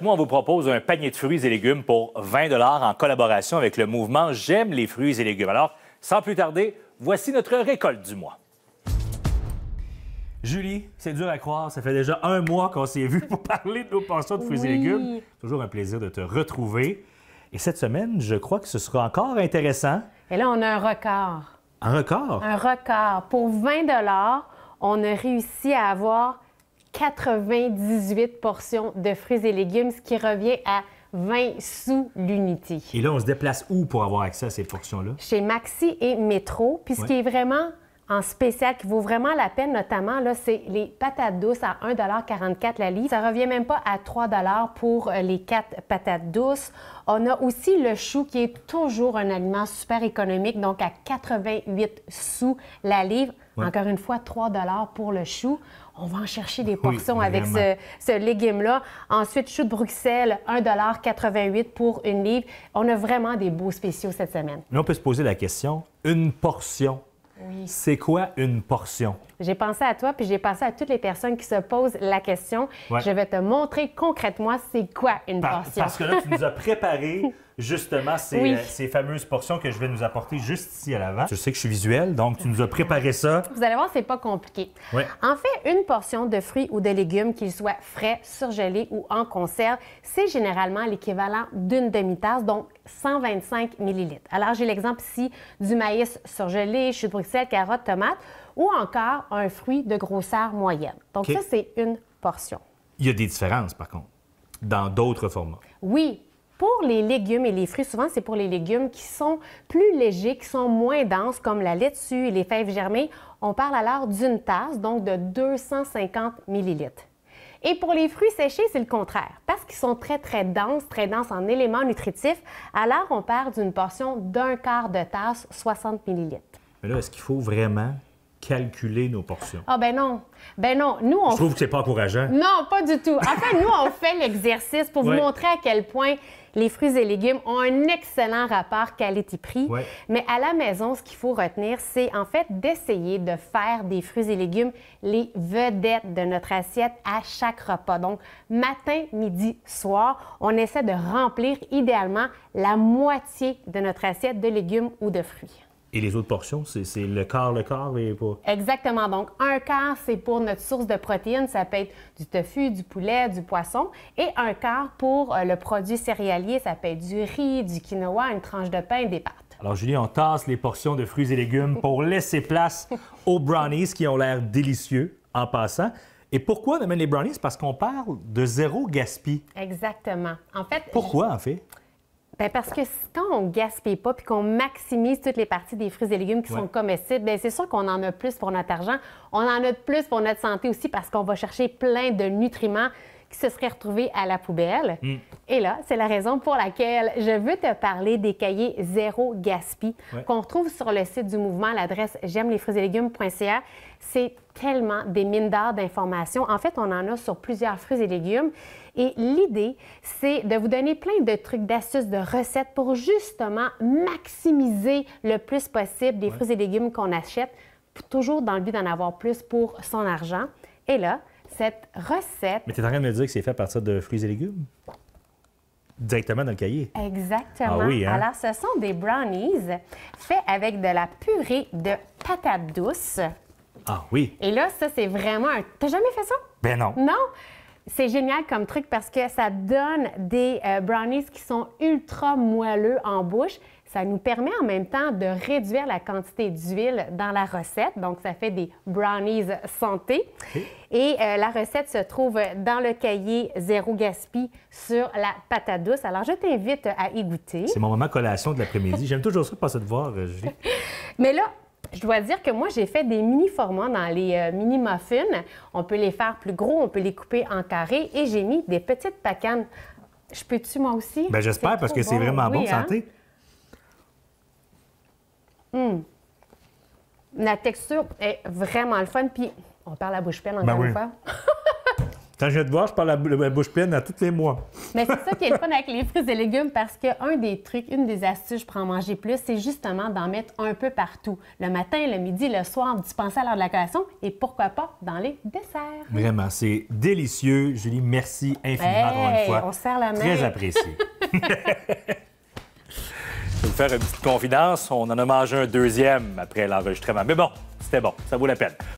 Moi, on vous propose un panier de fruits et légumes pour 20 en collaboration avec le mouvement J'aime les fruits et légumes. Alors, sans plus tarder, voici notre récolte du mois. Julie, c'est dur à croire, ça fait déjà un mois qu'on s'est vu pour parler de nos pensions de fruits et légumes. Toujours un plaisir de te retrouver. Et cette semaine, je crois que ce sera encore intéressant. Et là, on a un record. Un record? Un record. Pour 20 on a réussi à avoir 98 portions de fruits et légumes, ce qui revient à 20 sous l'unité. Et là, on se déplace où pour avoir accès à ces portions-là? Chez Maxi et Métro. Puis ce qui est vraiment en spécial, qui vaut vraiment la peine, notamment, là, c'est les patates douces à 1,44 la livre. Ça revient même pas à 3 pour euh, les quatre patates douces. On a aussi le chou, qui est toujours un aliment super économique, donc à 88 sous la livre. Encore une fois, 3 pour le chou. On va en chercher des portions avec ce, ce légume-là. Ensuite, chou de Bruxelles, 1,88 pour une livre. On a vraiment des beaux spéciaux cette semaine. Mais on peut se poser la question, une portion c'est quoi une portion? J'ai pensé à toi, puis j'ai pensé à toutes les personnes qui se posent la question. Je vais te montrer concrètement c'est quoi une portion. Parce que là, tu nous as préparé justement euh, ces, fameuses portions que je vais nous apporter juste ici à l'avant. Je sais que je suis visuel, donc tu nous as préparé ça. Vous allez voir, c'est pas compliqué. En fait, une portion de fruits ou de légumes, qu'ils soient frais, surgelés ou en conserve, c'est généralement l'équivalent d'une demi-tasse, donc 125 millilitres. Alors, j'ai l'exemple ici du maïs surgelé, je suis sel, carottes, tomates, ou encore un fruit de grosseur moyenne. Donc ça, c'est une portion. Il y a des différences, par contre, dans d'autres formats. Oui, pour les légumes et les fruits, souvent, c'est pour les légumes qui sont plus légers, qui sont moins denses, comme la laitue et les fèves germées. On parle alors d'une tasse, donc de 250 millilitres. Et pour les fruits séchés, c'est le contraire. Parce qu'ils sont très, très denses, très denses en éléments nutritifs, alors on parle d'une portion d'un quart de tasse, 60 millilitres. Mais là, est-ce qu'il faut vraiment calculer nos portions? Ah ben non. Ben non, nous on... Je trouve que c'est pas encourageant. Non, pas du tout. En fait, nous, on fait l'exercice pour vous montrer à quel point les fruits et légumes ont un excellent rapport qualité-prix. Mais à la maison, ce qu'il faut retenir, c'est en fait d'essayer de faire des fruits et légumes les vedettes de notre assiette à chaque repas. Donc, matin, midi, soir, on essaie de remplir idéalement la moitié de notre assiette de légumes ou de fruits. Et les autres portions, c'est le quart, le quart et pas. Exactement. Donc, un quart, c'est pour notre source de protéines. Ça peut être du tofu, du poulet, du poisson. Et un quart pour euh, le produit céréalier. Ça peut être du riz, du quinoa, une tranche de pain, des pâtes. Alors, Julie, on tasse les portions de fruits et légumes pour laisser place aux brownies qui ont l'air délicieux en passant. Et pourquoi on amène les brownies? Parce qu'on parle de zéro gaspille. Exactement. En fait. Pourquoi, en fait? Ben, parce que quand on gaspille pas puis qu'on maximise toutes les parties des fruits et légumes qui sont comestibles, ben, c'est sûr qu'on en a plus pour notre argent. On en a plus pour notre santé aussi parce qu'on va chercher plein de nutriments qui se seraient retrouvés à la poubelle. Mm. Et là, c'est la raison pour laquelle je veux te parler des cahiers zéro gaspille qu'on retrouve sur le site du mouvement à l'adresse j'aime les fruits et légumes.ca. C'est tellement des mines d'art d'informations. En fait, on en a sur plusieurs fruits et légumes. Et l'idée, c'est de vous donner plein de trucs, d'astuces, de recettes pour justement maximiser le plus possible des fruits et légumes qu'on achète, toujours dans le but d'en avoir plus pour son argent. Et là, cette recette. Mais tu es en train de me dire que c'est fait à partir de fruits et légumes? Directement dans le cahier. Exactement. Ah oui, hein? Alors, ce sont des brownies faits avec de la purée de patates douces. Ah oui. Et là, ça, c'est vraiment un. T'as jamais fait ça? Ben non. Non? C'est génial comme truc parce que ça donne des euh, brownies qui sont ultra moelleux en bouche ça nous permet en même temps de réduire la quantité d'huile dans la recette. Donc, ça fait des brownies santé. Et euh, la recette se trouve dans le cahier Zéro Gaspi sur la à douce. Alors, je t'invite à y goûter. C'est mon moment collation de l'après-midi. J'aime toujours ça passer de voir, euh, Julie. Mais là, je dois dire que moi, j'ai fait des mini-formats dans les euh, mini-muffins. On peut les faire plus gros, on peut les couper en carré et j'ai mis des petites pacanes. Je peux-tu, moi aussi? Bien, j'espère, parce que c'est vraiment bon, hein? santé. Hum. La texture est vraiment le fun. Puis, on parle à bouche pleine encore ben une fois. Quand je viens te voir, je parle à la bouche pleine à tous les mois. Mais c'est ça qui est le fun avec les fruits et légumes parce qu'un des trucs, une des astuces pour en manger plus, c'est justement d'en mettre un peu partout. Le matin, le midi, le soir, dispensé à l'heure de la collation et pourquoi pas dans les desserts. Vraiment, c'est délicieux. Julie, merci infiniment encore une fois. On serre la main. Très apprécié. faire une petite confidence. On en a mangé un deuxième après l'enregistrement. Mais bon, c'était bon, ça vaut la peine.